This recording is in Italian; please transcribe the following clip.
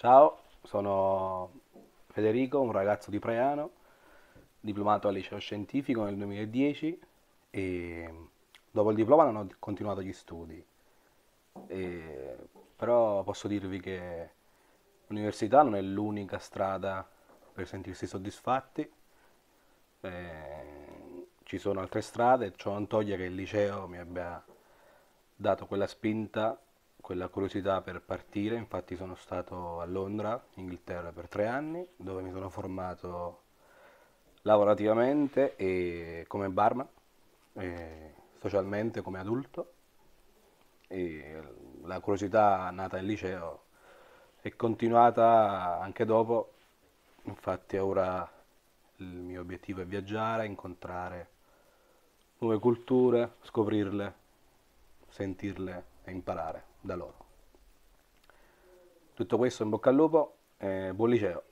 Ciao, sono Federico, un ragazzo di Preano, diplomato al liceo scientifico nel 2010 e dopo il diploma non ho continuato gli studi. E, però posso dirvi che l'università non è l'unica strada per sentirsi soddisfatti. Eh, ci sono altre strade, ciò non toglie che il liceo mi abbia dato quella spinta quella curiosità per partire, infatti sono stato a Londra, Inghilterra, per tre anni, dove mi sono formato lavorativamente e come barman, e socialmente come adulto. E la curiosità nata al liceo è continuata anche dopo, infatti ora il mio obiettivo è viaggiare, incontrare nuove culture, scoprirle, sentirle e imparare da loro. Tutto questo in bocca al lupo, eh, buon liceo!